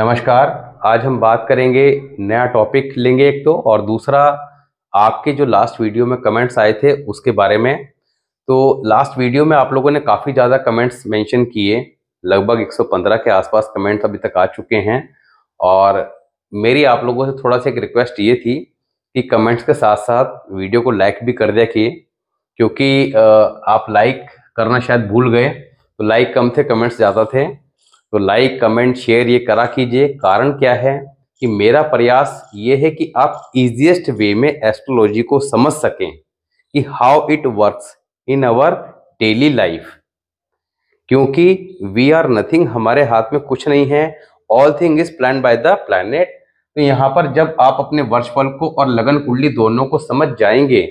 नमस्कार आज हम बात करेंगे नया टॉपिक लेंगे एक तो और दूसरा आपके जो लास्ट वीडियो में कमेंट्स आए थे उसके बारे में तो लास्ट वीडियो में आप लोगों ने काफ़ी ज़्यादा कमेंट्स मेंशन किए लगभग 115 के आसपास कमेंट्स अभी तक आ चुके हैं और मेरी आप लोगों से थोड़ा सा एक रिक्वेस्ट ये थी कि कमेंट्स के साथ साथ वीडियो को लाइक भी कर दिया किए क्योंकि आप लाइक करना शायद भूल गए तो लाइक कम थे कमेंट्स ज़्यादा थे तो लाइक कमेंट शेयर ये करा कीजिए कारण क्या है कि मेरा प्रयास ये है कि आप इजिएस्ट वे में एस्ट्रोलॉजी को समझ सकें कि how it works in our daily life क्योंकि वी आर नथिंग हमारे हाथ में कुछ नहीं है all thing is plan by the planet तो यहाँ पर जब आप अपने वर्षफल को और लगन कुंडली दोनों को समझ जाएंगे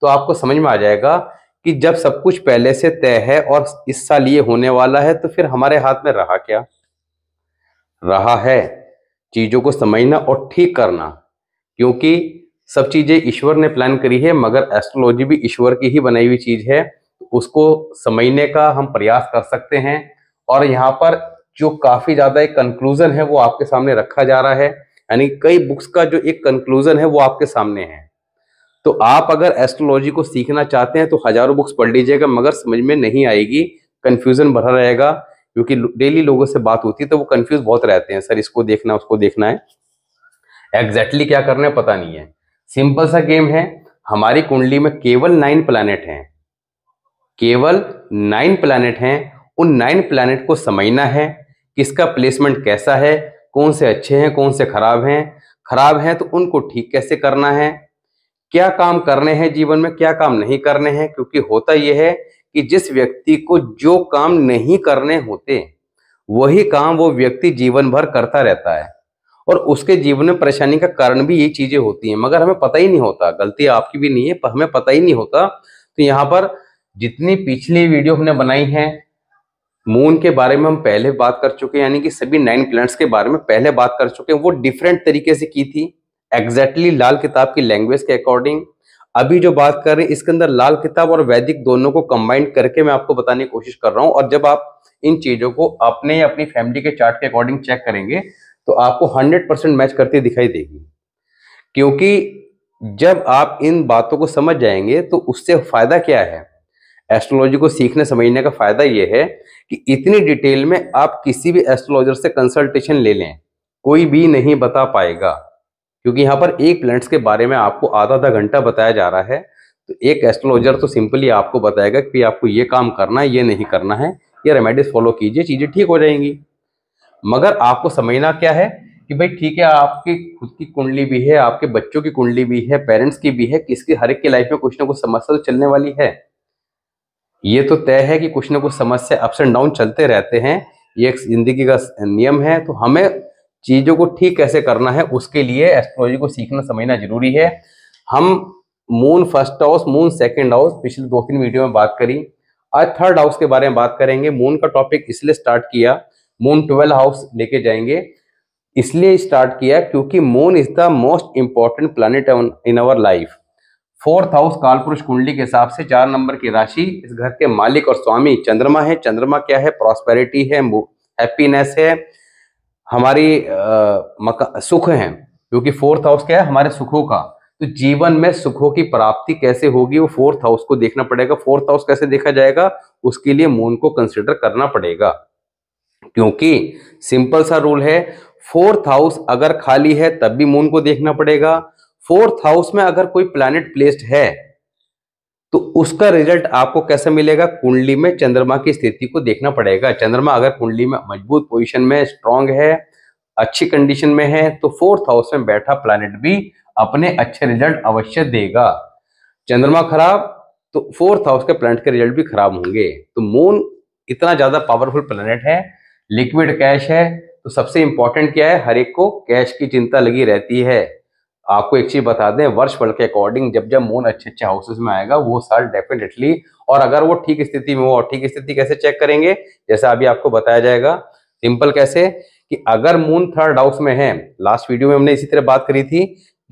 तो आपको समझ में आ जाएगा कि जब सब कुछ पहले से तय है और इस साल ये होने वाला है तो फिर हमारे हाथ में रहा क्या रहा है चीज़ों को समझना और ठीक करना क्योंकि सब चीज़ें ईश्वर ने प्लान करी है मगर एस्ट्रोलॉजी भी ईश्वर की ही बनाई हुई चीज़ है उसको समझने का हम प्रयास कर सकते हैं और यहाँ पर जो काफ़ी ज़्यादा एक कंक्लूज़न है वो आपके सामने रखा जा रहा है यानी कई बुक्स का जो एक कंक्लूज़न है वो आपके सामने है तो आप अगर एस्ट्रोलॉजी को सीखना चाहते हैं तो हजारों बुक्स पढ़ लीजिएगा मगर समझ में नहीं आएगी कन्फ्यूजन भरा रहेगा क्योंकि डेली लोगों से बात होती है तो वो कन्फ्यूज बहुत रहते हैं सर इसको देखना उसको देखना है एग्जैक्टली exactly क्या करना है पता नहीं है सिंपल सा गेम है हमारी कुंडली में केवल नाइन प्लानट हैं केवल नाइन प्लानट हैं उन नाइन प्लानट को समझना है किसका प्लेसमेंट कैसा है कौन से अच्छे हैं कौन से खराब हैं खराब हैं तो उनको ठीक कैसे करना है क्या काम करने हैं जीवन में क्या काम नहीं करने हैं क्योंकि होता यह है कि जिस व्यक्ति को जो काम नहीं करने होते वही काम वो व्यक्ति जीवन भर करता रहता है और उसके जीवन में परेशानी का कारण भी यही चीजें होती हैं मगर हमें पता ही नहीं होता गलती आपकी भी नहीं है पर हमें पता ही नहीं होता तो यहाँ पर जितनी पिछली वीडियो हमने बनाई है मून के बारे में हम पहले बात कर चुके हैं यानी कि सभी नाइन प्लैनेट्स के बारे में पहले बात कर चुके हैं वो डिफरेंट तरीके से की थी एग्जैक्टली लाल किताब की लैंग्वेज के अकॉर्डिंग अभी जो बात कर रहे हैं इसके अंदर लाल किताब और वैदिक दोनों को कंबाइंड करके मैं आपको बताने की कोशिश कर रहा हूँ और जब आप इन चीजों को अपने या अपनी फैमिली के चार्ट के अकॉर्डिंग चेक करेंगे तो आपको हंड्रेड परसेंट मैच करती दिखाई देगी क्योंकि जब आप इन बातों को समझ जाएंगे तो उससे फायदा क्या है एस्ट्रोलॉजी को सीखने समझने का फायदा यह है कि इतनी डिटेल में आप किसी भी एस्ट्रोलॉजर से कंसल्टेशन ले लें कोई भी नहीं बता पाएगा क्योंकि यहाँ पर एक प्लैनेट्स के बारे में आपको आधा आधा घंटा बताया जा रहा है तो एक एस्ट्रोलॉजर तो सिंपली आपको बताएगा कि आपको ये काम करना है ये नहीं करना है ये रेमेडीज फॉलो कीजिए चीज़ें ठीक हो जाएंगी मगर आपको समझना क्या है कि भाई ठीक है आपकी खुद की कुंडली भी है आपके बच्चों की कुंडली भी है पेरेंट्स की भी है किसकी हर एक की लाइफ में कुछ ना कुछ समस्या तो चलने वाली है ये तो तय है कि कुछ ना कुछ समस्या अप्स एंड डाउन चलते रहते हैं ये एक जिंदगी का नियम है तो हमें चीजों को ठीक कैसे करना है उसके लिए एस्ट्रोलॉजी को सीखना समझना जरूरी है हम moon first house moon second house पिछले दो तीन वीडियो में बात करी आज थर्ड हाउस के बारे में बात करेंगे मून का टॉपिक इसलिए स्टार्ट किया मून ट्वेल्व हाउस लेके जाएंगे इसलिए स्टार्ट किया क्योंकि moon is the most important planet in our life fourth house कालपुरुष कुंडली के हिसाब से चार नंबर की राशि इस घर के मालिक और स्वामी चंद्रमा है चंद्रमा क्या है प्रॉस्पेरिटी है हैप्पीनेस है हमारी सुख है क्योंकि फोर्थ हाउस क्या है हमारे सुखों का तो जीवन में सुखों की प्राप्ति कैसे होगी वो फोर्थ हाउस को देखना पड़ेगा फोर्थ हाउस कैसे देखा जाएगा उसके लिए मून को कंसिडर करना पड़ेगा क्योंकि सिंपल सा रूल है फोर्थ हाउस अगर खाली है तब भी मून को देखना पड़ेगा फोर्थ हाउस में अगर कोई प्लैनेट प्लेस्ड है तो उसका रिजल्ट आपको कैसे मिलेगा कुंडली में चंद्रमा की स्थिति को देखना पड़ेगा चंद्रमा अगर कुंडली में मजबूत पोजिशन में स्ट्रांग है अच्छी कंडीशन में है तो फोर्थ हाउस में बैठा प्लानिट भी अपने अच्छे रिजल्ट अवश्य देगा चंद्रमा खराब तो फोर्थ हाउस के प्लानट के रिजल्ट भी खराब होंगे तो मून इतना ज्यादा पावरफुल प्लानट है लिक्विड कैश है तो सबसे इंपॉर्टेंट क्या है हर एक को कैश की चिंता लगी रहती है आपको एक चीज बता दें वर्ष फल के अकॉर्डिंग जब जब मून अच्छे अच्छे हाउसेस में आएगा वो साल डेफिनेटली और अगर वो ठीक स्थिति में हो और ठीक स्थिति कैसे चेक करेंगे जैसा अभी आपको बताया जाएगा सिंपल कैसे कि अगर मून थर्ड हाउस में है लास्ट वीडियो में हमने इसी तरह बात करी थी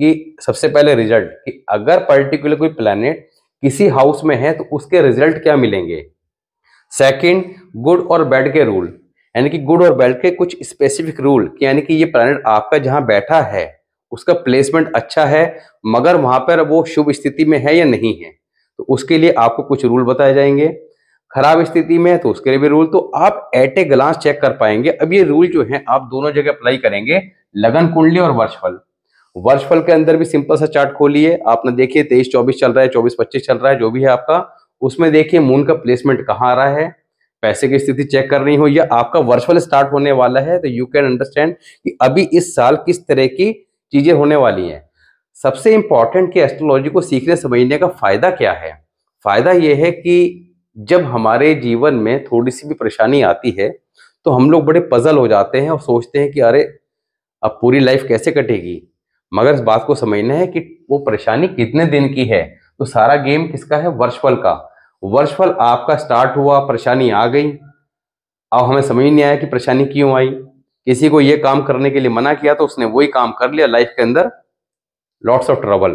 कि सबसे पहले रिजल्ट कि अगर पर्टिकुलर कोई प्लानिट किसी हाउस में है तो उसके रिजल्ट क्या मिलेंगे सेकेंड गुड और बैड के रूल यानी कि गुड और बैड के कुछ स्पेसिफिक रूल यानी कि ये प्लानिट आपका जहां बैठा है उसका प्लेसमेंट अच्छा है मगर वहां पर वो शुभ स्थिति में है या नहीं है तो उसके लिए आपको कुछ रूल बताए जाएंगे खराब स्थिति में तो उसके लिए भी रूल तो आप एट ए ग्लांस चेक कर पाएंगे अब ये रूल जो है आप दोनों जगह अप्लाई करेंगे लगन कुंडली और वर्षफल वर्षफल के अंदर भी सिंपल सा चार्ट खोलिए आपने देखिए तेईस चौबीस चल रहा है चौबीस पच्चीस चल रहा है जो भी है आपका उसमें देखिए मून का प्लेसमेंट कहाँ आ रहा है पैसे की स्थिति चेक करनी हो या आपका वर्चुअल स्टार्ट होने वाला है तो यू कैन अंडरस्टैंड कि अभी इस साल किस तरह की चीज़ें होने वाली हैं सबसे इम्पॉर्टेंट कि एस्ट्रोलॉजी को सीखने समझने का फ़ायदा क्या है फ़ायदा ये है कि जब हमारे जीवन में थोड़ी सी भी परेशानी आती है तो हम लोग बड़े पजल हो जाते हैं और सोचते हैं कि अरे अब पूरी लाइफ कैसे कटेगी मगर इस बात को समझना है कि वो परेशानी कितने दिन की है तो सारा गेम किसका है वर्षफल का वर्षफल आपका स्टार्ट हुआ परेशानी आ गई अब हमें समझ नहीं आया कि परेशानी क्यों आई किसी को ये काम करने के लिए मना किया तो उसने वही काम कर लिया लाइफ के अंदर लॉट्स ऑफ ट्रबल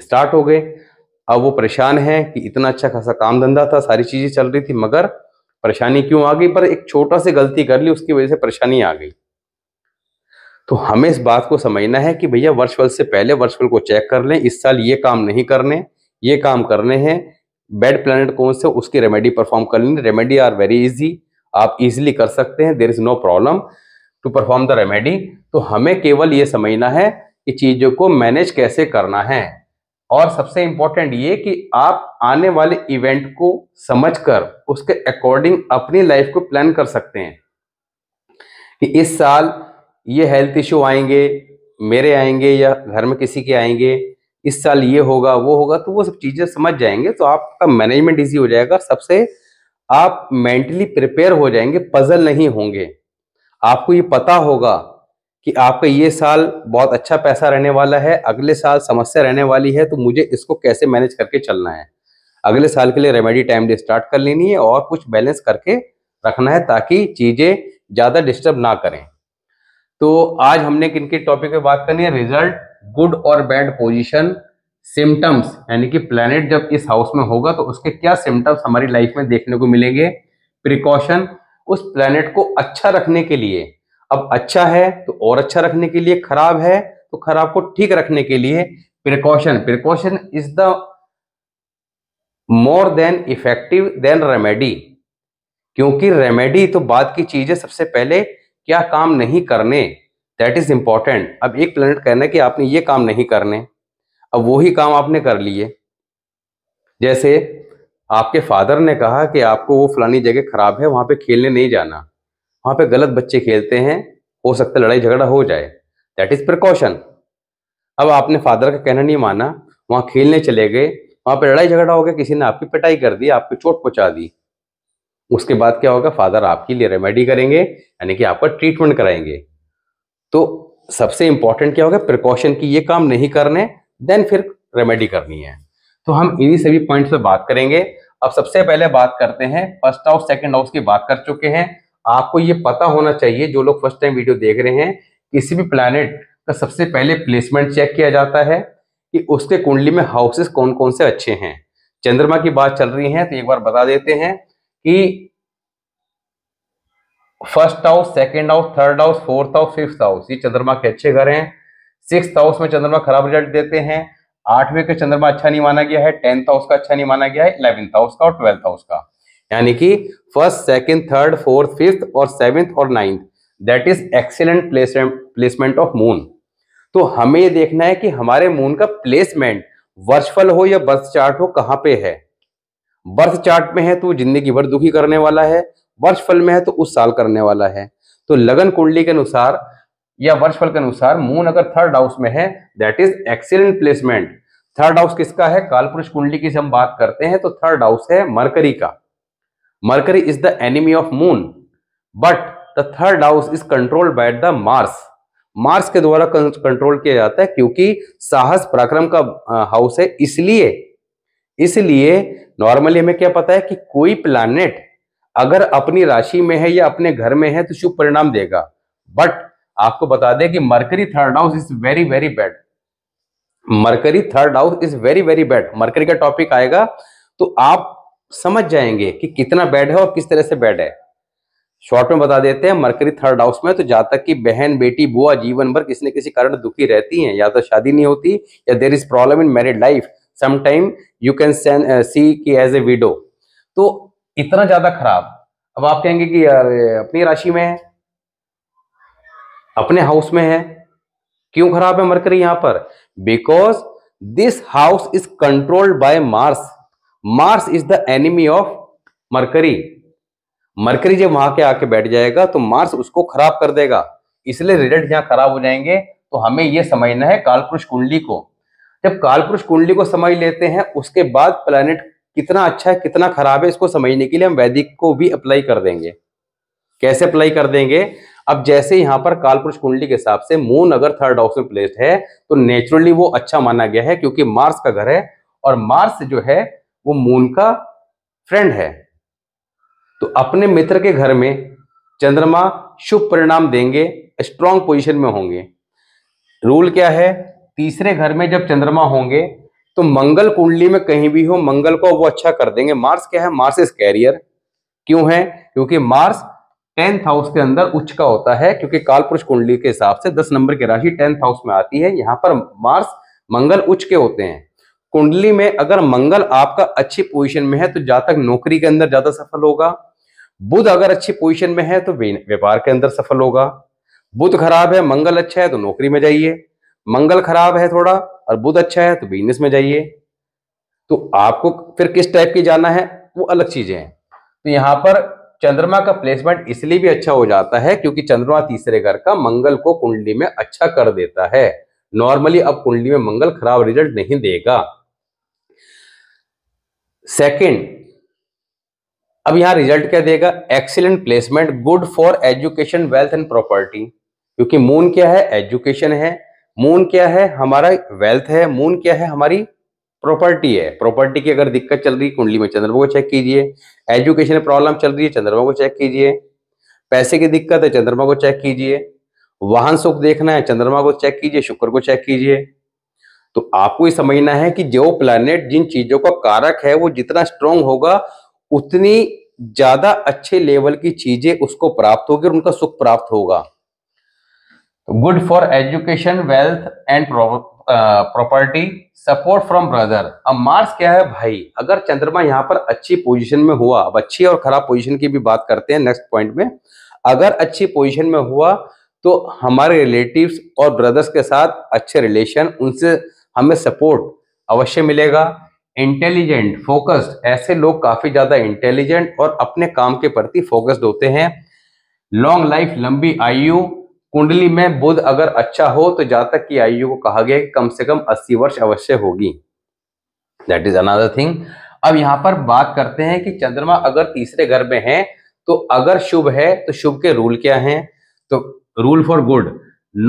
स्टार्ट हो गए अब वो परेशान है कि इतना अच्छा खासा काम धंधा था सारी चीजें चल रही थी मगर परेशानी क्यों आ गई पर एक छोटा सी गलती कर ली उसकी वजह से परेशानी आ गई तो हमें इस बात को समझना है कि भैया वर्षफल से पहले वर्षफल को चेक कर लें इस साल ये काम नहीं करने ये काम करने हैं बेड प्लानट कौन से उसकी रेमेडी परफॉर्म कर लेनी रेमेडी आर वेरी इजी आप इजिली कर सकते हैं there is no problem to perform the remedy तो हमें केवल ये समझना है कि चीज़ों को मैनेज कैसे करना है और सबसे इंपॉर्टेंट ये कि आप आने वाले इवेंट को समझकर उसके अकॉर्डिंग अपनी लाइफ को प्लान कर सकते हैं कि इस साल ये हेल्थ इश्यू आएंगे मेरे आएंगे या घर में किसी के आएंगे इस साल ये होगा वो होगा तो वो सब चीज़ें समझ जाएंगे तो आपका मैनेजमेंट इजी हो जाएगा सबसे आप मेंटली प्रिपेयर हो जाएंगे पजल नहीं होंगे आपको ये पता होगा कि आपका ये साल बहुत अच्छा पैसा रहने वाला है अगले साल समस्या रहने वाली है तो मुझे इसको कैसे मैनेज करके चलना है अगले साल के लिए रेमेडी टाइमली स्टार्ट कर लेनी है और कुछ बैलेंस करके रखना है ताकि चीज़ें ज़्यादा डिस्टर्ब ना करें तो आज हमने किन के टॉपिक पे बात करनी है रिजल्ट गुड और बैड पोजिशन सिम्टम्स यानी कि प्लेनेट जब इस हाउस में होगा तो उसके क्या सिम्टम्स हमारी लाइफ में देखने को मिलेंगे प्रिकॉशन उस प्लेनेट को अच्छा रखने के लिए अब अच्छा है तो और अच्छा रखने के लिए खराब है तो खराब को ठीक रखने के लिए precaution precaution is the more than effective than remedy क्योंकि रेमेडी तो बाद की चीज है सबसे पहले क्या काम नहीं करने दैट इज इंपॉर्टेंट अब एक प्लेनेट कहना है कि आपने ये काम नहीं करने अब वही काम आपने कर लिए जैसे आपके फादर ने कहा कि आपको वो फलानी जगह खराब है वहां पे खेलने नहीं जाना वहां पे गलत बच्चे खेलते हैं हो सकता है लड़ाई झगड़ा हो जाए दैट इज प्रिकॉशन अब आपने फादर का कहना नहीं माना वहां खेलने चले गए वहां पे लड़ाई झगड़ा हो गया किसी ने आपकी पिटाई कर दी आपको चोट पहुँचा दी उसके बाद क्या होगा फादर आपके लिए रेमेडी करेंगे यानी कि आपका ट्रीटमेंट कराएंगे तो सबसे इंपॉर्टेंट क्या होगा प्रिकॉशन की ये काम नहीं करने देन फिर रेमेडी करनी है तो हम इन्हीं सभी पॉइंट पे बात करेंगे अब सबसे पहले बात करते हैं फर्स्ट हाउस सेकेंड हाउस की बात कर चुके हैं आपको ये पता होना चाहिए जो लोग फर्स्ट टाइम वीडियो देख रहे हैं किसी भी प्लानट का सबसे पहले प्लेसमेंट चेक किया जाता है कि उसके कुंडली में हाउसेस कौन कौन से अच्छे हैं चंद्रमा की बात चल रही है तो एक बार बता देते हैं कि first house second house third house fourth house fifth house ये चंद्रमा के अच्छे घर हैं सिक्स हाउस में चंद्रमा खराब रिजल्ट देते हैं आठवें का चंद्रमा अच्छा नहीं माना गया है टेंथ हाउस का अच्छा नहीं माना गया है इलेवेंथ हाउस का और ट्वेल्थ हाउस का यानी कि first second third fourth fifth और सेवेंथ और ninth that is excellent placement placement of moon तो हमें देखना है कि हमारे मून का प्लेसमेंट वर्षफल हो या बर्थ चार्ट हो कहां पे है बर्थ चार्ट में है तो जिंदगी भर दुखी करने वाला है वर्षफल में है तो उस साल करने वाला है तो लगन कुंडली के अनुसार या वर्षफल के अनुसार मून अगर थर्ड हाउस में है that is excellent placement third house किसका है कालपुरुष कुंडली की हम बात करते हैं तो थर्ड हाउस है मरकरी का Mercury is the enemy of moon but the third house is controlled by the Mars Mars के द्वारा कंट्रोल किया जाता है क्योंकि साहस पराक्रम का हाउस है इसलिए इसलिए नॉर्मली हमें क्या पता है कि कोई प्लानिट अगर अपनी राशि में है या अपने घर में है तो शुभ परिणाम देगा बट आपको बता दें कि Mercury third house is very very bad Mercury third house is very very bad Mercury का टॉपिक आएगा तो आप समझ जाएंगे कि कितना बैड है और किस तरह से बैड है शॉर्ट में बता देते हैं मरकरी थर्ड हाउस में तो जहां तक की बहन बेटी बुआ जीवन भर किसी न किसी कारण दुखी रहती हैं या तो शादी नहीं होती या there is problem in married life sometime you can see कि एज ए विडो तो इतना ज्यादा खराब अब आप कहेंगे कि अपनी राशि में है अपने हाउस में है क्यों खराब है मरकरी यहां पर because this house is controlled by Mars Mars is the enemy of Mercury Mercury जब वहां के आके बैठ जाएगा तो मार्स उसको खराब कर देगा इसलिए रिजल्ट यहां खराब हो जाएंगे तो हमें यह समझना है कालपुरुष कुंडली को जब कालपुरुष कुंडली को समझ लेते हैं उसके बाद प्लानिट कितना अच्छा है कितना खराब है इसको समझने के लिए हम वैदिक को भी अप्लाई कर देंगे कैसे अप्लाई कर देंगे अब जैसे यहाँ पर कालपुरुष कुंडली के हिसाब से मून अगर थर्ड हाउस में प्लेस्ड है तो नेचुरली वो अच्छा माना गया है क्योंकि मार्स का घर है और मार्स जो है वो मून का फ्रेंड है तो अपने मित्र के घर में चंद्रमा शुभ परिणाम देंगे स्ट्रांग पोजिशन में होंगे रूल क्या है तीसरे घर में जब चंद्रमा होंगे तो मंगल कुंडली में कहीं भी हो मंगल को वो अच्छा कर देंगे मार्स क्या है मार्स इज कैरियर क्यों है क्योंकि मार्स टेंथ हाउस के अंदर उच्च का होता है क्योंकि काल पुरुष कुंडली के हिसाब से दस नंबर की राशि टेंथ हाउस में आती है यहाँ पर मार्स मंगल उच्च के होते हैं कुंडली में अगर मंगल आपका अच्छी पोजीशन में है तो जातक नौकरी के अंदर ज्यादा सफल होगा बुध अगर अच्छी पोजीशन में है तो व्यापार के अंदर सफल होगा बुध खराब है मंगल अच्छा है तो नौकरी में जाइए मंगल खराब है थोड़ा और बुध अच्छा है तो बिजनेस में जाइए तो आपको फिर किस टाइप की जाना है वो अलग चीजें हैं तो यहां पर चंद्रमा का प्लेसमेंट इसलिए भी अच्छा हो जाता है क्योंकि चंद्रमा तीसरे घर का मंगल को कुंडली में अच्छा कर देता है नॉर्मली अब कुंडली में मंगल खराब रिजल्ट नहीं देगा सेकंड अब यहां रिजल्ट क्या देगा excellent placement good for education wealth and property क्योंकि मून क्या है एजुकेशन है मून क्या है हमारा वेल्थ है मून क्या है हमारी प्रॉपर्टी है प्रॉपर्टी की अगर दिक्कत चल रही है कुंडली में चंद्रमा को चेक कीजिए एजुकेशन प्रॉब्लम चल रही है चंद्रमा को चेक कीजिए पैसे की दिक्कत है चंद्रमा को चेक कीजिए वाहन सुख देखना है चंद्रमा को चेक कीजिए शुक्र को चेक कीजिए तो आपको ये समझना है कि जो प्लानिट जिन चीजों का कारक है वो जितना स्ट्रोंग होगा उतनी ज्यादा अच्छे लेवल की चीजें उसको प्राप्त होगी और उनका सुख प्राप्त होगा good for education wealth and property support from brother अब मार्स क्या है भाई अगर चंद्रमा यहाँ पर अच्छी पोजिशन में हुआ अब अच्छी और खराब पोजिशन की भी बात करते हैं नेक्स्ट पॉइंट में अगर अच्छी पोजिशन में हुआ तो हमारे रिलेटिव्स और ब्रदर्स के साथ अच्छे रिलेशन उनसे हमें सपोर्ट अवश्य मिलेगा इंटेलिजेंट फोकस्ड ऐसे लोग काफी ज्यादा इंटेलिजेंट और अपने काम के प्रति फोकस्ड होते हैं लॉन्ग लाइफ लंबी आयु कुंडली में बुध अगर अच्छा हो तो जातक की आयु को कहा गया कम से कम 80 वर्ष अवश्य होगी दैट इज अनादर थिंग अब यहां पर बात करते हैं कि चंद्रमा अगर तीसरे घर में है तो अगर शुभ है तो शुभ के रूल क्या है तो रूल फॉर गुड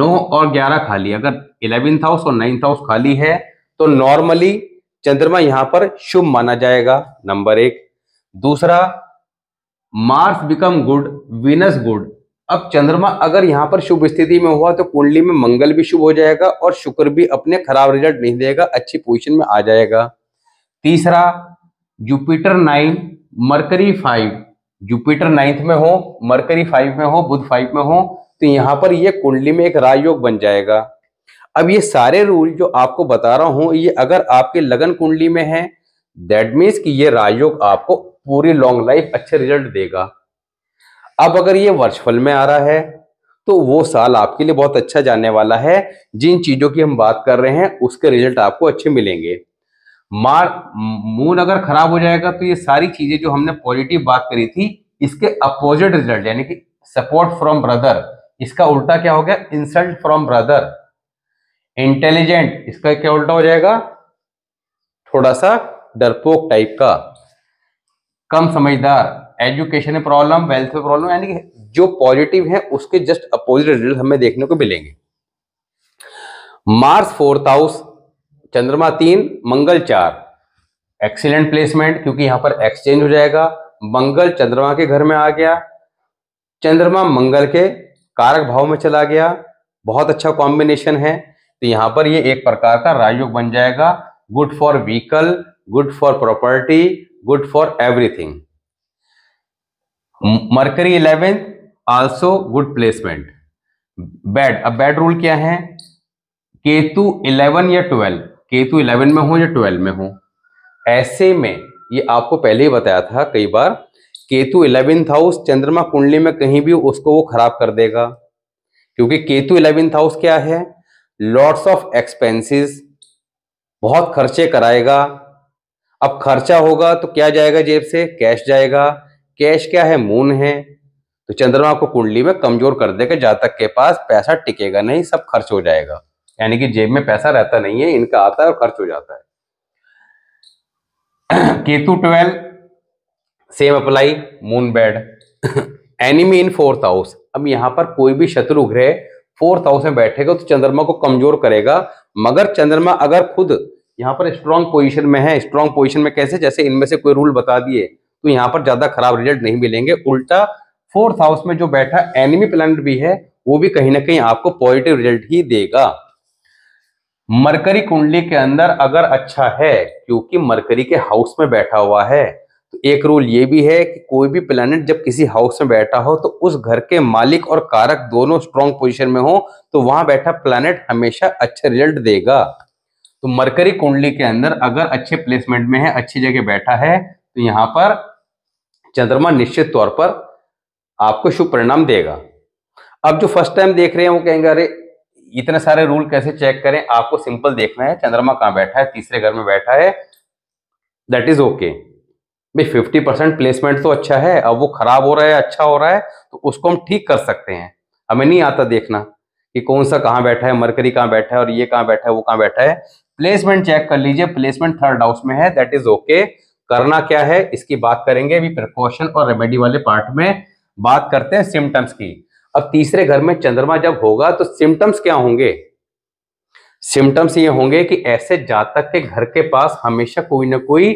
नौ और ग्यारह खाली अगर इलेवेंथ हाउस और नाइन्थ हाउस खाली है तो नॉर्मली चंद्रमा यहां पर शुभ माना जाएगा नंबर एक दूसरा Mars become good Venus good अब चंद्रमा अगर यहाँ पर शुभ स्थिति में हुआ तो कुंडली में मंगल भी शुभ हो जाएगा और शुक्र भी अपने खराब रिजल्ट नहीं देगा अच्छी पोजिशन में आ जाएगा तीसरा Jupiter nine Mercury five Jupiter ninth में हो मरकरी फाइव में हो बुध फाइव में हो तो यहाँ पर ये कुंडली में एक राजयोग बन जाएगा अब ये सारे रूल जो आपको बता रहा हूं ये अगर आपके लगन कुंडली में है दैट मीन्स कि ये राजयोग आपको पूरी लॉन्ग लाइफ अच्छे रिजल्ट देगा अब अगर ये वर्षफल में आ रहा है तो वो साल आपके लिए बहुत अच्छा जाने वाला है जिन चीजों की हम बात कर रहे हैं उसके रिजल्ट आपको अच्छे मिलेंगे मार मून अगर खराब हो जाएगा तो ये सारी चीजें जो हमने पॉजिटिव बात करी थी इसके अपोजिट रिजल्ट यानी कि सपोर्ट फ्रॉम ब्रदर इसका उल्टा क्या हो गया इंसल्ट फ्रॉम ब्रदर इंटेलिजेंट इसका क्या उल्टा हो जाएगा थोड़ा सा डरपोक टाइप का कम समझदार एजुकेशन में प्रॉब्लम वेल्थ में प्रॉब्लम यानी कि जो पॉजिटिव है उसके जस्ट अपोजिट रिजल्ट हमें देखने को मिलेंगे मार्स फोर्थ हाउस चंद्रमा तीन मंगल चार एक्सीलेंट प्लेसमेंट क्योंकि यहां पर एक्सचेंज हो जाएगा मंगल चंद्रमा के घर में आ गया चंद्रमा मंगल के कारक भाव में चला गया बहुत अच्छा कॉम्बिनेशन है तो यहां पर ये एक प्रकार का राजयोग बन जाएगा good for vehicle good for property good for everything Mercury eleventh also good placement bad अब बैड रूल क्या है केतु इलेवन या ट्वेल्व केतु इलेवन में हो या ट्वेल्व में हो ऐसे में ये आपको पहले ही बताया था कई बार केतु इलेवेंथ हाउस चंद्रमा कुंडली में कहीं भी उसको वो खराब कर देगा क्योंकि केतु इलेवेंथ हाउस क्या है लॉट्स ऑफ एक्सपेंसेस बहुत खर्चे कराएगा अब खर्चा होगा तो क्या जाएगा जेब से कैश जाएगा कैश क्या है मून है तो चंद्रमा आपको कुंडली में कमजोर कर देगा जातक के पास पैसा टिकेगा नहीं सब खर्च हो जाएगा यानी कि जेब में पैसा रहता नहीं है इनका आता है और खर्च हो जाता है Ketu twelve same apply moon bad enemy in fourth house अब यहां पर कोई भी शत्रु ग्रह फोर्थ हाउस में बैठेगा तो चंद्रमा को कमजोर करेगा मगर चंद्रमा अगर खुद यहां पर स्ट्रांग पोजीशन में है स्ट्रांग पोजीशन में कैसे जैसे इनमें से कोई रूल बता दिए तो यहाँ पर ज्यादा खराब रिजल्ट नहीं मिलेंगे उल्टा फोर्थ हाउस में जो बैठा एनिमी प्लानट भी है वो भी कहीं ना कहीं आपको पॉजिटिव रिजल्ट ही देगा मरकरी कुंडली के अंदर अगर अच्छा है क्योंकि मरकरी के हाउस में बैठा हुआ है तो एक रूल ये भी है कि कोई भी प्लैनेट जब किसी हाउस में बैठा हो तो उस घर के मालिक और कारक दोनों स्ट्रॉन्ग पोजीशन में हो तो वहां बैठा प्लैनेट हमेशा अच्छा रिजल्ट देगा तो मरकरी कुंडली के अंदर अगर अच्छे प्लेसमेंट में है अच्छी जगह बैठा है तो यहाँ पर चंद्रमा निश्चित तौर पर आपको शुभ परिणाम देगा अब जो फर्स्ट टाइम देख रहे हैं वो कहेंगे अरे इतने सारे रूल कैसे चेक करें आपको सिंपल देखना है चंद्रमा कहां बैठा है तीसरे घर में बैठा है दैट इज ओके भाई फिफ्टी परसेंट प्लेसमेंट तो अच्छा है अब वो खराब हो रहा है अच्छा हो रहा है तो उसको हम ठीक कर सकते हैं हमें नहीं आता देखना कि कौन सा कहां बैठा है मरकरी कहां बैठा है और ये कहां बैठा है वो कहां बैठा है प्लेसमेंट चेक कर लीजिए प्लेसमेंट थर्ड हाउस में है दैट इज ओके करना क्या है इसकी बात करेंगे अभी प्रिकॉशन और रेमेडी वाले पार्ट में बात करते हैं सिम्टम्स की अब तीसरे घर में चंद्रमा जब होगा तो सिम्टम्स क्या होंगे सिम्टम्स ये होंगे कि ऐसे जातक के घर के पास हमेशा कोई ना कोई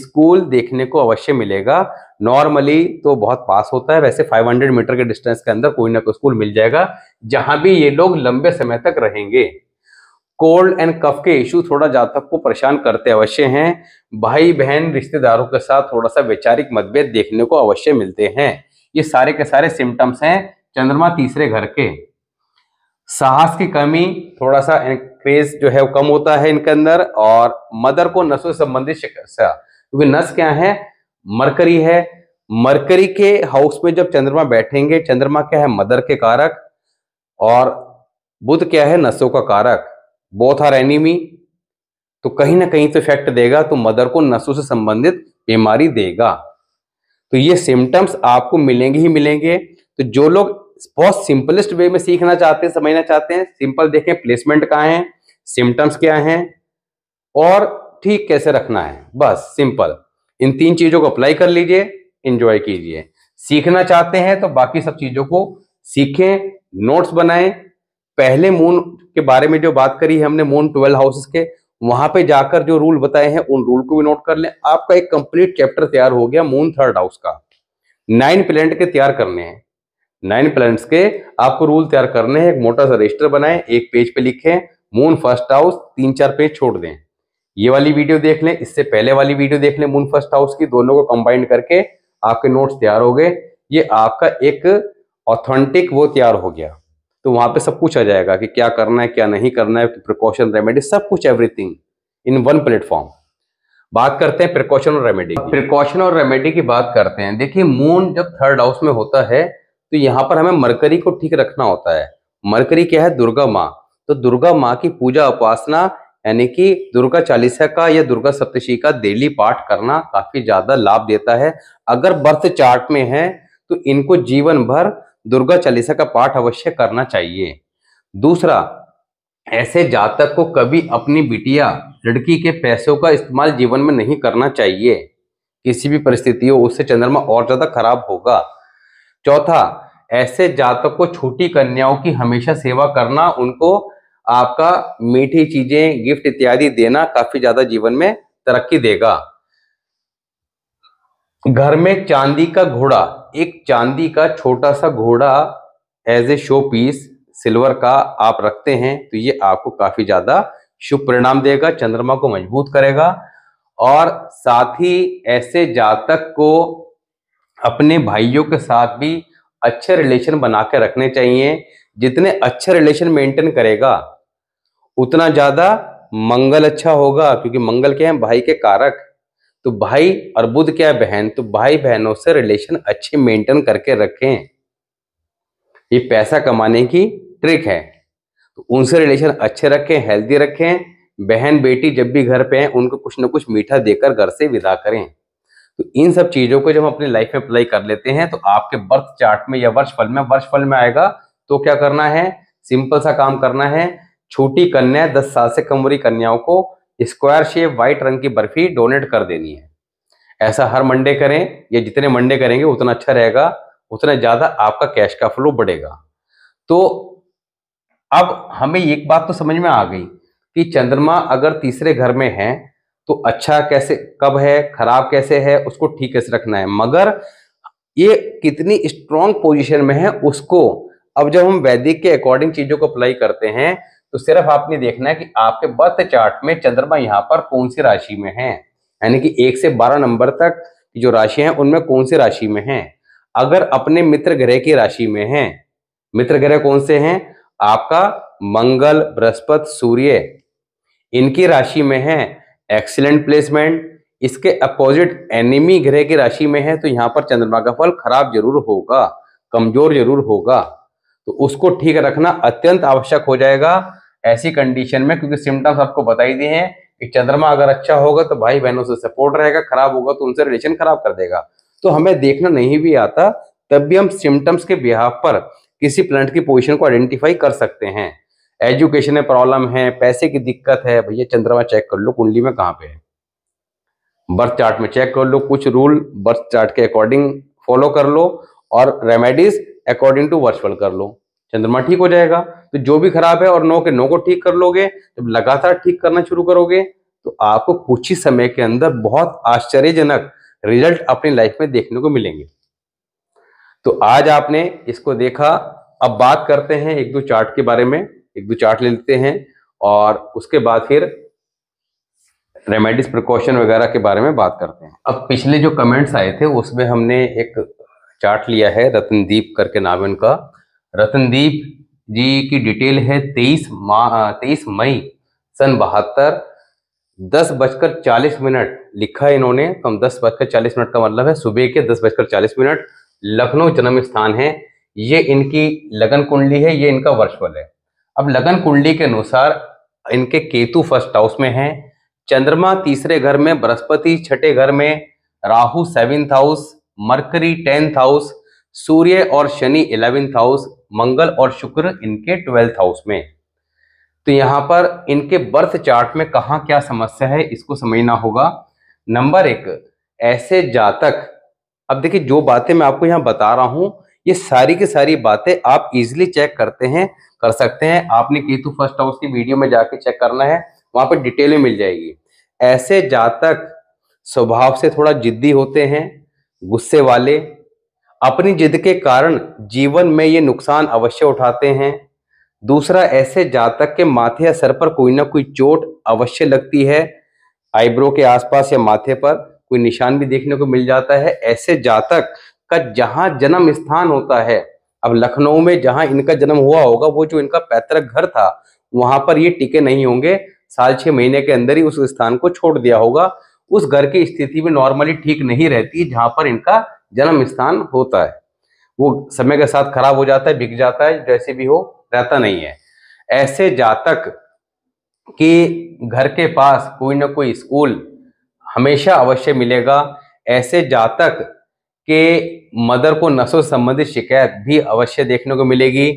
स्कूल देखने को अवश्य मिलेगा नॉर्मली तो बहुत पास होता है वैसे 500 मीटर के डिस्टेंस के अंदर कोई ना कोई स्कूल मिल जाएगा जहां भी ये लोग लंबे समय तक रहेंगे कोल्ड एंड कफ के इशू थोड़ा जातक को परेशान करते अवश्य हैं भाई बहन रिश्तेदारों के साथ थोड़ा सा वैचारिक मतभेद देखने को अवश्य मिलते हैं ये सारे के सारे सिम्टम्स हैं चंद्रमा तीसरे घर के साहस की कमी थोड़ा सा क्रेज जो है वो कम होता है इनके अंदर और मदर को नसों से संबंधित शिक्षा अच्छा, क्योंकि नस क्या है मरकरी है मरकरी के हाउस में जब चंद्रमा बैठेंगे चंद्रमा क्या है मदर के कारक और बुध क्या है नसों का कारक बोथ आर एनिमी तो कहीं ना कहीं तो इफेक्ट देगा तो मदर को नसों से संबंधित बीमारी देगा तो ये सिम्टम्स आपको मिलेंगे ही मिलेंगे तो जो लोग बहुत सिंपलेस्ट वे में सीखना चाहते हैं समझना चाहते हैं सिंपल देखें प्लेसमेंट कहाँ है सिम्टम्स क्या हैं और ठीक कैसे रखना है बस सिंपल इन तीन चीज़ों को अप्लाई कर लीजिए इंजॉय कीजिए सीखना चाहते हैं तो बाकी सब चीज़ों को सीखें नोट्स बनाएं पहले मून के बारे में जो बात करी है हमने मून ट्वेल्व हाउसेस के वहां पे जाकर जो रूल बताए हैं उन रूल को भी नोट कर लें आपका एक कंप्लीट चैप्टर तैयार हो गया मून थर्ड हाउस का नाइन प्लेनेट के तैयार करने हैं नाइन प्लेनेट्स के आपको रूल तैयार करने हैं एक मोटा सा रजिस्टर बनाए एक पेज पे लिखें मून फर्स्ट हाउस तीन चार पेज छोड़ दें ये वाली वीडियो देख लें इससे पहले वाली वीडियो देख लें मून फर्स्ट हाउस की दोनों को कंबाइंड करके आपके नोट्स तैयार हो गए ये आपका एक ऑथेंटिक वो तैयार हो गया तो वहां पे सब कुछ आ जाएगा कि क्या करना है क्या नहीं करना है प्रिकॉशन रेमेडी सब कुछ एवरीथिंग इन वन प्लेटफॉर्म बात करते हैं प्रिकॉशन और रेमेडी प्रिकॉशन और रेमेडी की बात करते हैं देखिए मून जब थर्ड हाउस में होता है तो यहाँ पर हमें मरकरी को ठीक रखना होता है मरकरी क्या है दुर्गा माँ तो दुर्गा माँ की पूजा उपासना यानी कि दुर्गा चालीसा का या दुर्गा सप्तशी का डेली पाठ करना काफी ज्यादा लाभ देता है अगर बर्थ चार्ट में है तो इनको जीवन भर दुर्गा चालीसा का पाठ अवश्य करना चाहिए दूसरा ऐसे जातक को कभी अपनी बिटिया लड़की के पैसों का इस्तेमाल जीवन में नहीं करना चाहिए किसी भी परिस्थिति हो उससे चंद्रमा और ज्यादा खराब होगा चौथा ऐसे जातक को छोटी कन्याओं की हमेशा सेवा करना उनको आपका मीठी चीजें गिफ्ट इत्यादि देना काफी ज्यादा जीवन में तरक्की देगा घर में चांदी का घोड़ा एक चांदी का छोटा सा घोड़ा as a showpiece silver का आप रखते हैं तो ये आपको काफी ज्यादा शुभ परिणाम देगा चंद्रमा को मजबूत करेगा और साथ ही ऐसे जातक को अपने भाइयों के साथ भी अच्छे रिलेशन बना के रखने चाहिए जितने अच्छे रिलेशन मेंटेन करेगा उतना ज्यादा मंगल अच्छा होगा क्योंकि मंगल के हैं भाई के कारक तो भाई और बुद्ध क्या बहन तो भाई बहनों से रिलेशन अच्छे मेंटेन करके रखें ये पैसा कमाने की ट्रिक है तो उनसे रिलेशन अच्छे रखें हेल्दी रखें बहन बेटी जब भी घर पे हैं उनको कुछ ना कुछ मीठा देकर घर से विदा करें तो इन सब चीज़ों को जब हम अपनी लाइफ में अप्लाई कर लेते हैं तो आपके बर्थ चार्ट में या वर्ष फल में वर्ष फल में आएगा तो क्या करना है सिंपल सा काम करना है छोटी कन्या दस साल से कम कन्याओं को स्क्वायर शेप व्हाइट रंग की बर्फी डोनेट कर देनी है ऐसा हर मंडे करें या जितने मंडे करेंगे उतना अच्छा रहेगा उतना ज़्यादा आपका कैश का फ्लो बढ़ेगा तो अब हमें एक बात तो समझ में आ गई कि चंद्रमा अगर तीसरे घर में है तो अच्छा कैसे कब है खराब कैसे है उसको ठीक कैसे रखना है मगर ये कितनी स्ट्रांग पोजीशन में है उसको अब जब हम वैदिक के अकॉर्डिंग चीज़ों को अप्लाई करते हैं तो सिर्फ आपने देखना है कि आपके बर्थ चार्ट में चंद्रमा यहाँ पर कौन सी राशि में है यानी कि एक से बारह नंबर तक जो राशि है उनमें कौन सी राशि में है अगर अपने मित्र ग्रह की राशि में है मित्र ग्रह कौन से हैं आपका मंगल बृहस्पति सूर्य इनकी राशि में है एक्सीलेंट प्लेसमेंट इसके अपोजिट एनिमी ग्रह की राशि में है तो यहाँ पर चंद्रमा का फल खराब जरूर होगा कमजोर जरूर होगा तो उसको ठीक रखना अत्यंत आवश्यक हो जाएगा ऐसी कंडीशन में क्योंकि सिम्टम्स आपको बता ही दिए हैं कि चंद्रमा अगर अच्छा होगा तो भाई बहनों से सपोर्ट रहेगा खराब होगा तो उनसे रिलेशन खराब कर देगा तो हमें देखना नहीं भी आता तब भी हम सिम्टम्स के बिहाफ पर किसी प्लांट की पोजिशन को आइडेंटिफाई कर सकते हैं एजुकेशन में प्रॉब्लम है पैसे की दिक्कत है भैया चंद्रमा चेक कर लो कुंडली में कहाँ पे है बर्थ चार्ट में चेक कर लो कुछ रूल बर्थ चार्ट के अकॉर्डिंग फॉलो कर लो और रेमेडीज अकॉर्डिंग टू वर्चुअल कर लो चंद्रमा ठीक हो जाएगा तो जो भी खराब है और नौ के नौ को ठीक कर लोगे जब लगातार ठीक करना शुरू करोगे तो आपको कुछ ही समय के अंदर बहुत आश्चर्यजनक रिजल्ट अपनी लाइफ में देखने को मिलेंगे तो आज आपने इसको देखा अब बात करते हैं एक दो चार्ट के बारे में एक दो चार्ट ले लेते हैं और उसके बाद फिर रेमेडीज प्रिकॉशन वगैरह के बारे में बात करते हैं अब पिछले जो कमेंट्स आए थे उसमें हमने एक चार्ट लिया है रतनदीप करके नाम है उनका रतनदीप जी की डिटेल है तेईस माह तेईस मई सन बहत्तर दस बजकर चालीस मिनट लिखा है इन्होंने तो हम दस बजकर चालीस मिनट का मतलब है सुबह के दस बजकर चालीस मिनट लखनऊ जन्म स्थान है ये इनकी लगन कुंडली है ये इनका वर्चुअल है अब लगन कुंडली के अनुसार इनके केतु फर्स्ट हाउस में है चंद्रमा तीसरे घर में बृहस्पति छठे घर में Rahu seventh house Mercury tenth house सूर्य और शनि इलेवेंथ हाउस मंगल और शुक्र इनके ट्वेल्थ हाउस में तो यहाँ पर इनके बर्थ चार्ट में कहा क्या समस्या है इसको समझना होगा नंबर एक ऐसे जातक अब देखिए जो बातें मैं आपको यहाँ बता रहा हूं ये सारी की सारी बातें आप इजिली चेक करते हैं कर सकते हैं आपने केतु फर्स्ट हाउस की वीडियो में जाके चेक करना है वहां पर डिटेल में मिल जाएगी ऐसे जातक स्वभाव से थोड़ा जिद्दी होते हैं गुस्से वाले अपनी जिद के कारण जीवन में ये नुकसान अवश्य उठाते हैं दूसरा ऐसे जातक के माथे या सर पर कोई ना कोई चोट अवश्य लगती है आईब्रो के आसपास या माथे पर कोई निशान भी देखने को मिल जाता है ऐसे जातक का जहां जन्म स्थान होता है अब लखनऊ में जहां इनका जन्म हुआ होगा वो जो इनका पैतृक घर था वहां पर ये टिके नहीं होंगे साल छह महीने के अंदर ही उस स्थान को छोड़ दिया होगा उस घर की स्थिति भी नॉर्मली ठीक नहीं रहती जहां पर इनका जन्म स्थान होता है वो समय के साथ खराब हो जाता है बिक जाता है जैसे भी हो रहता नहीं है ऐसे जातक के घर के पास कोई ना कोई स्कूल हमेशा अवश्य मिलेगा ऐसे जातक के मदर को नसों संबंधित शिकायत भी अवश्य देखने को मिलेगी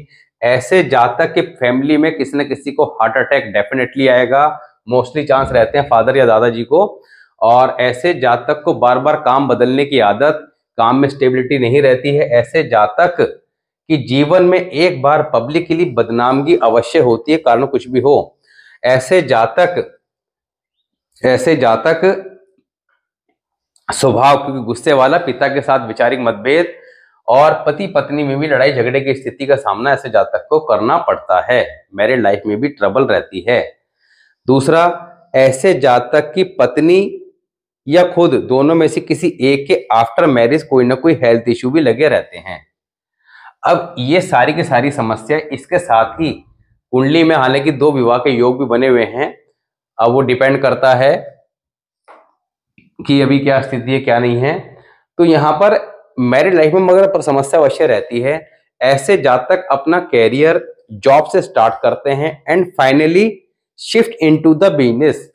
ऐसे जातक के फैमिली में किसी न किसी को हार्ट अटैक डेफिनेटली आएगा मोस्टली चांस रहते हैं फादर या दादाजी को और ऐसे जातक को बार बार काम बदलने की आदत काम में स्टेबिलिटी नहीं रहती है ऐसे जातक कि जीवन में एक बार पब्लिक के लिए बदनामगी अवश्य होती है कारण कुछ भी हो ऐसे जातक ऐसे जातक स्वभाव क्योंकि गुस्से वाला पिता के साथ विचारिक मतभेद और पति पत्नी में भी लड़ाई झगड़े की स्थिति का सामना ऐसे जातक को करना पड़ता है मैरिड लाइफ में भी ट्रबल रहती है दूसरा ऐसे जातक की पत्नी या खुद दोनों में से किसी एक के आफ्टर मैरिज कोई ना कोई हेल्थ इश्यू भी लगे रहते हैं अब ये सारी की सारी समस्या इसके साथ ही कुंडली में हालांकि दो विवाह के योग भी बने हुए हैं अब वो डिपेंड करता है कि अभी क्या स्थिति है क्या नहीं है तो यहाँ पर मैरिड लाइफ में मगर समस्या अवश्य रहती है ऐसे जातक अपना कैरियर जॉब से स्टार्ट करते हैं and finally shift into the business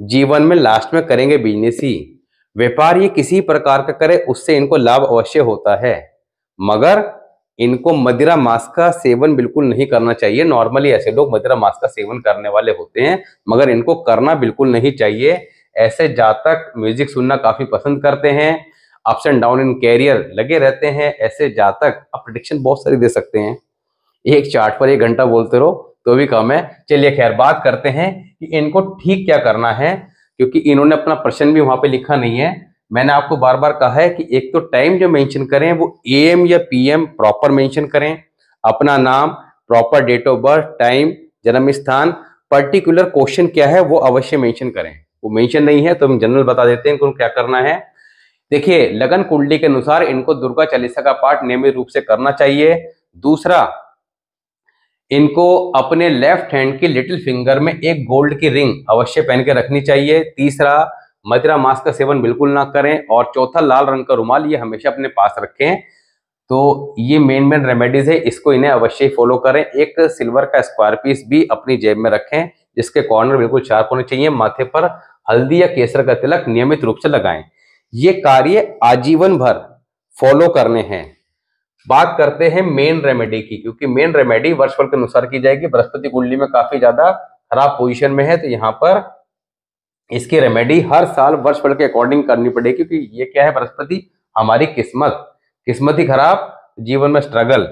जीवन में लास्ट में करेंगे बिजनेस ही व्यापार ये किसी प्रकार का करे उससे इनको लाभ अवश्य होता है मगर इनको मदिरा मास का सेवन बिल्कुल नहीं करना चाहिए नॉर्मली ऐसे लोग मदिरा मास का सेवन करने वाले होते हैं मगर इनको करना बिल्कुल नहीं चाहिए ऐसे जातक म्यूजिक सुनना काफी पसंद करते हैं ups and down in career लगे रहते हैं ऐसे जातक आप प्रडिक्शन बहुत सारी दे सकते हैं एक चार्ट पर एक घंटा बोलते रहो तो भी कम है चलिए खैर बात करते हैं कि इनको ठीक क्या करना है क्योंकि इन्होंने अपना प्रश्न भी वहां पे लिखा नहीं है मैंने आपको बार बार कहा है कि एक तो टाइम जो मेंशन करें वो एम या पीएम प्रॉपर मेंशन करें अपना नाम proper date of birth time जन्म स्थान पर्टिकुलर क्वेश्चन क्या है वो अवश्य मेंशन करें वो मेंशन नहीं है तो हम जनरल बता देते हैं इनको क्या करना है देखिए लगन कुंडली के अनुसार इनको दुर्गा चालीसा का पाठ नियमित रूप से करना चाहिए दूसरा इनको अपने लेफ्ट हैंड की लिटिल फिंगर में एक गोल्ड की रिंग अवश्य पहन के रखनी चाहिए तीसरा मदिरा मास्क का सेवन बिल्कुल ना करें और चौथा लाल रंग का रुमाल ये हमेशा अपने पास रखें तो ये मेन मेन रेमेडीज है इसको इन्हें अवश्य फॉलो करें एक सिल्वर का स्क्वायर पीस भी अपनी जेब में रखें जिसके कॉर्नर बिल्कुल शार्प होने चाहिए माथे पर हल्दी या केसर का तिलक नियमित रूप से लगाएं ये कार्य आजीवन भर फॉलो करने हैं बात करते हैं मेन रेमेडी की क्योंकि मेन रेमेडी वर्षफल के अनुसार की जाएगी बृहस्पति कुंडली में काफी ज्यादा खराब पोजिशन में है तो यहाँ पर इसकी रेमेडी हर साल वर्षफल के अकॉर्डिंग करनी पड़ेगी क्योंकि ये क्या है बृहस्पति हमारी किस्मत किस्मत ही खराब जीवन में स्ट्रगल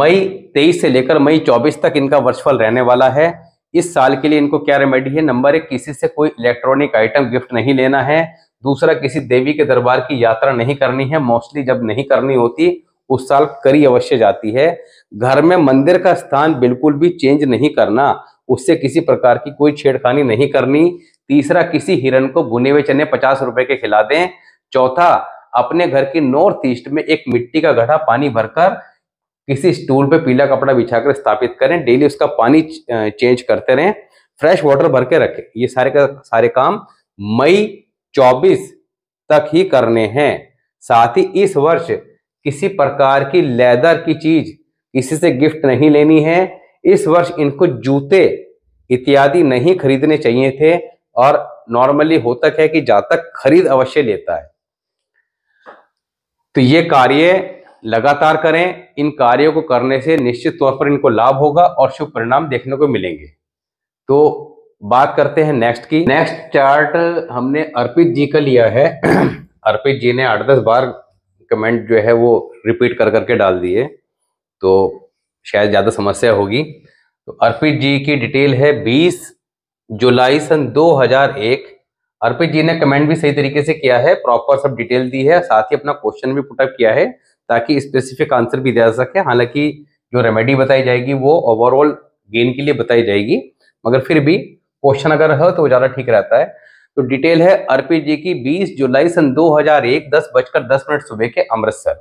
मई तेईस से लेकर मई चौबीस तक इनका वर्षफल रहने वाला है इस साल के लिए इनको क्या रेमेडी है नंबर एक किसी से कोई इलेक्ट्रॉनिक आइटम गिफ्ट नहीं लेना है दूसरा किसी देवी के दरबार की यात्रा नहीं करनी है मोस्टली जब नहीं करनी होती उस साल करी अवश्य जाती है घर में मंदिर का स्थान बिल्कुल भी चेंज नहीं करना उससे किसी प्रकार की कोई छेड़खानी नहीं करनी तीसरा किसी हिरण को बुने हुए चने पचास रुपए के खिला दें चौथा अपने घर की नॉर्थ ईस्ट में एक मिट्टी का गढ़ा पानी भरकर किसी स्टूल पे पीला कपड़ा बिछाकर स्थापित करें डेली उसका पानी चेंज करते रहें फ्रेश वाटर भर के रखें ये सारे का सारे काम मई 24 तक ही करने हैं साथ ही इस वर्ष किसी प्रकार की लेदर की चीज किसी से गिफ्ट नहीं लेनी है इस वर्ष इनको जूते इत्यादि नहीं खरीदने चाहिए थे और नॉर्मली होता है कि जातक खरीद अवश्य लेता है तो ये कार्य लगातार करें इन कार्यों को करने से निश्चित तौर पर इनको लाभ होगा और शुभ परिणाम देखने को मिलेंगे तो बात करते हैं नेक्स्ट की नेक्स्ट चार्ट हमने अर्पित जी का लिया है अर्पित जी ने आठ दस बार कमेंट जो है वो रिपीट कर करके डाल दिए तो शायद ज़्यादा समस्या होगी तो अर्पित जी की डिटेल है 20 जुलाई सन 2001 अर्पित जी ने कमेंट भी सही तरीके से किया है प्रॉपर सब डिटेल दी है साथ ही अपना क्वेश्चन भी पुटअप किया है ताकि स्पेसिफिक आंसर भी दिया जा सके हालांकि जो रेमेडी बताई जाएगी वो ओवरऑल गेन के लिए बताई जाएगी मगर फिर भी क्वेश्चन अगर हो तो ज़्यादा ठीक रहता है तो डिटेल है अर्पित जी की 20 जुलाई सन 2001 दस बजकर दस मिनट सुबह के अमृतसर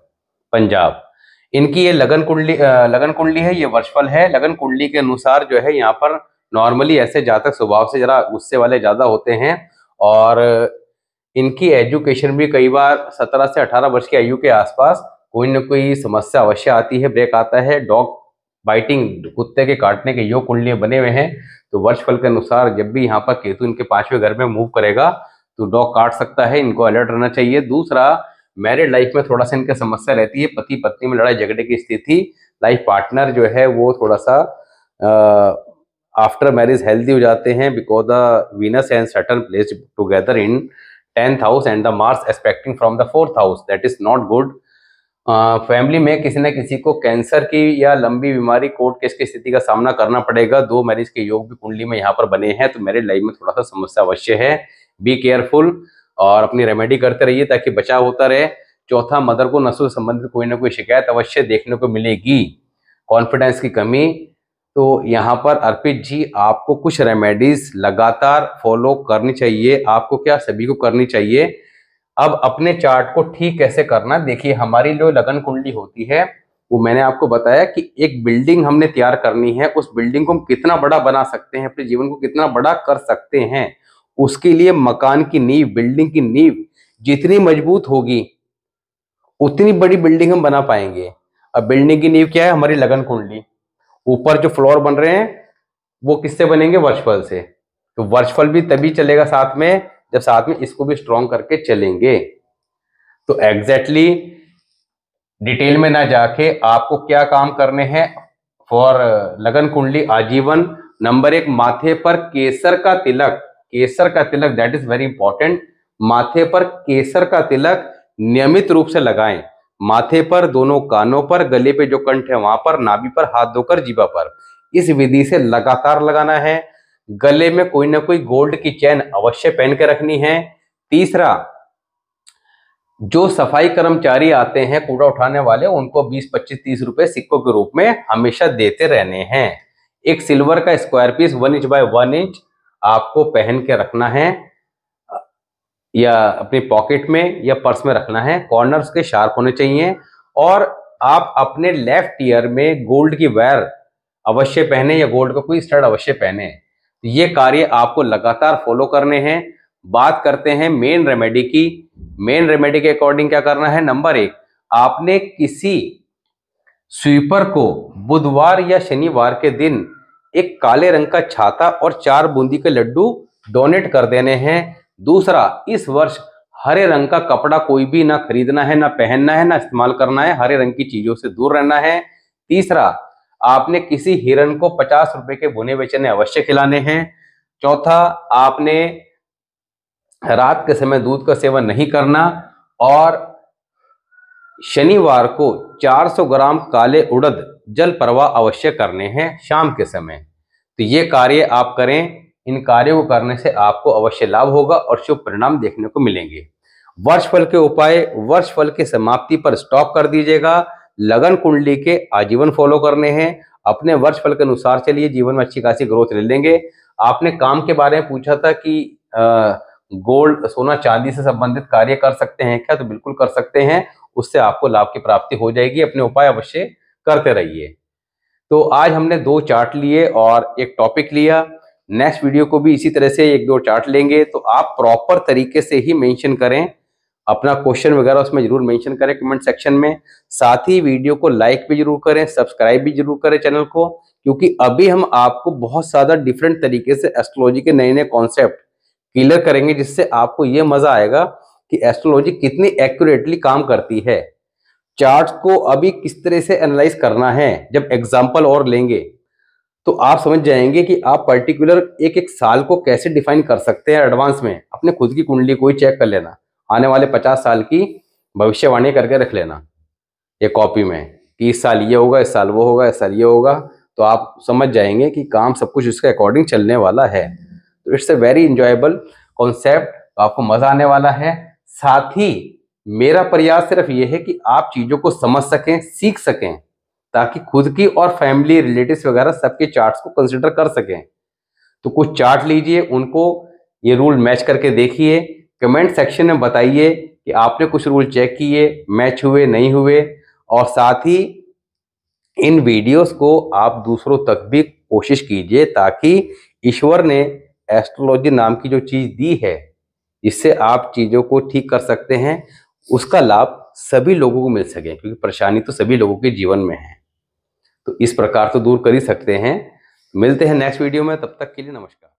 पंजाब इनकी ये लगन कुंडली लगन कुंडली है ये वर्षफल है लगन कुंडली के अनुसार जो है यहाँ पर नॉर्मली ऐसे जातक स्वभाव से जरा गुस्से वाले ज्यादा होते हैं और इनकी एजुकेशन भी कई बार 17 से 18 वर्ष की आयु के आसपास कोई ना कोई समस्या अवश्य आती है ब्रेक आता है डॉग बाइटिंग कुत्ते के काटने के योग कुंडली बने हुए हैं तो वर्ष फल के अनुसार जब भी यहाँ पर केतु इनके पांचवें घर में मूव करेगा तो डॉग काट सकता है इनको अलर्ट रहना चाहिए दूसरा मैरिड लाइफ में थोड़ा सा इनकी समस्या रहती है पति पत्नी में लड़ाई झगड़े की स्थिति लाइफ पार्टनर जो है वो थोड़ा सा आफ्टर मैरिज हेल्दी हो जाते हैं because the Venus and Saturn place together in tenth house and the Mars expecting from the fourth house that is not good family में किसी न किसी को कैंसर की या लंबी बीमारी कोर्ट केस की स्थिति का सामना करना पड़ेगा दो मैरिज के योग भी कुंडली में यहाँ पर बने हैं तो मेरे लाइफ में थोड़ा सा समस्या अवश्य है बी केयरफुल और अपनी रेमेडी करते रहिए ताकि बचाव होता रहे चौथा मदर को नसों से संबंधित कोई ना कोई शिकायत अवश्य देखने को मिलेगी कॉन्फिडेंस की कमी तो यहाँ पर अर्पित जी आपको कुछ रेमेडीज लगातार फॉलो करनी चाहिए आपको क्या सभी को करनी चाहिए अब अपने चार्ट को ठीक कैसे करना देखिए हमारी जो लगन कुंडली होती है वो मैंने आपको बताया कि एक बिल्डिंग हमने तैयार करनी है उस बिल्डिंग को हम कितना बड़ा बना सकते हैं अपने जीवन को कितना बड़ा कर सकते हैं उसके लिए मकान की नींव बिल्डिंग की नींव जितनी मजबूत होगी उतनी बड़ी बिल्डिंग हम बना पाएंगे अब बिल्डिंग की नींव क्या है हमारी लगन कुंडली ऊपर जो फ्लोर बन रहे हैं वो किससे बनेंगे वर्षफल से तो वर्षफल भी तभी चलेगा साथ में जब साथ में इसको भी स्ट्रॉन्ग करके चलेंगे तो एग्जैक्टली exactly डिटेल में ना जाके आपको क्या काम करने हैं फॉर uh, लगन कुंडली आजीवन नंबर एक माथे पर केसर का तिलक केसर का तिलक दैट इज वेरी इंपॉर्टेंट माथे पर केसर का तिलक नियमित रूप से लगाएं माथे पर दोनों कानों पर गले पे जो कंठ है वहां पर नाभि पर हाथ धोकर जीवा पर इस विधि से लगातार लगाना है गले में कोई ना कोई गोल्ड की चैन अवश्य पहन के रखनी है तीसरा जो सफाई कर्मचारी आते हैं कूड़ा उठाने वाले उनको 20 25 30 रुपए सिक्कों के रूप में हमेशा देते रहने हैं एक सिल्वर का square piece one inch by one inch आपको पहन के रखना है या अपनी पॉकेट में या पर्स में रखना है कॉर्नर्स के शार्प होने चाहिए और आप अपने लेफ्ट ईयर में गोल्ड की वायर अवश्य पहने या गोल्ड का कोई स्टड अवश्य पहने तो ये कार्य आपको लगातार फॉलो करने हैं बात करते हैं मेन रेमेडी की मेन रेमेडी के अकॉर्डिंग क्या करना है नंबर एक आपने किसी स्वीपर को बुधवार या शनिवार के दिन एक काले रंग का छाता और चार बूंदी के लड्डू डोनेट कर देने हैं दूसरा इस वर्ष हरे रंग का कपड़ा कोई भी ना खरीदना है ना पहनना है ना इस्तेमाल करना है हरे रंग की चीजों से दूर रहना है तीसरा आपने किसी हिरन को पचास रुपए के बुने बेचने अवश्य खिलाने हैं चौथा आपने रात के समय दूध का सेवन नहीं करना और शनिवार को 400 ग्राम काले उड़द जल प्रवाह अवश्य करने हैं शाम के समय तो ये कार्य आप करें इन कार्यों को करने से आपको अवश्य लाभ होगा और शुभ परिणाम देखने को मिलेंगे वर्ष फल के उपाय वर्ष फल की समाप्ति पर स्टॉप कर दीजिएगा लगन कुंडली के आजीवन फॉलो करने हैं अपने वर्ष फल के अनुसार चलिए जीवन में अच्छी खासी ग्रोथ ले लेंगे आपने काम के बारे में पूछा था कि गोल्ड सोना चांदी से संबंधित कार्य कर सकते हैं क्या तो बिल्कुल कर सकते हैं उससे आपको लाभ की प्राप्ति हो जाएगी अपने उपाय अवश्य करते रहिए तो आज हमने दो चार्ट लिए और एक टॉपिक लिया नेक्स्ट वीडियो को भी इसी तरह से एक दो चार्ट लेंगे तो आप प्रॉपर तरीके से ही मेंशन करें अपना क्वेश्चन वगैरह उसमें जरूर मेंशन करें कमेंट सेक्शन में साथ ही वीडियो को लाइक भी जरूर करें सब्सक्राइब भी जरूर करें चैनल को क्योंकि अभी हम आपको बहुत ज़्यादा डिफरेंट तरीके से एस्ट्रोलॉजी के नए नए कॉन्सेप्ट क्लियर करेंगे जिससे आपको ये मज़ा आएगा कि एस्ट्रोलॉजी कितनी एक्यूरेटली काम करती है चार्ट को अभी किस तरह से एनालाइज करना है जब एग्जाम्पल और लेंगे तो आप समझ जाएंगे कि आप पर्टिकुलर एक एक साल को कैसे डिफाइन कर सकते हैं एडवांस में अपने खुद की कुंडली को ही चेक कर लेना आने वाले पचास साल की भविष्यवाणी करके रख लेना ये कॉपी में कि इस साल ये होगा इस साल वो होगा इस साल ये होगा तो आप समझ जाएंगे कि काम सब कुछ उसके अकॉर्डिंग चलने वाला है तो it's a very enjoyable concept तो आपको मज़ा आने वाला है साथ ही मेरा प्रयास सिर्फ ये है कि आप चीज़ों को समझ सकें सीख सकें ताकि खुद की और फैमिली रिलेटिव वगैरह सबके चार्ट्स को कंसिडर कर सकें तो कुछ चार्ट लीजिए उनको ये रूल मैच करके देखिए कमेंट सेक्शन में बताइए कि आपने कुछ रूल चेक किए मैच हुए नहीं हुए और साथ ही इन वीडियोस को आप दूसरों तक भी कोशिश कीजिए ताकि ईश्वर ने एस्ट्रोलॉजी नाम की जो चीज़ दी है जिससे आप चीज़ों को ठीक कर सकते हैं उसका लाभ सभी लोगों को मिल सके क्योंकि परेशानी तो सभी लोगों के जीवन में है तो इस प्रकार तो दूर कर ही सकते हैं मिलते हैं नेक्स्ट वीडियो में तब तक के लिए नमस्कार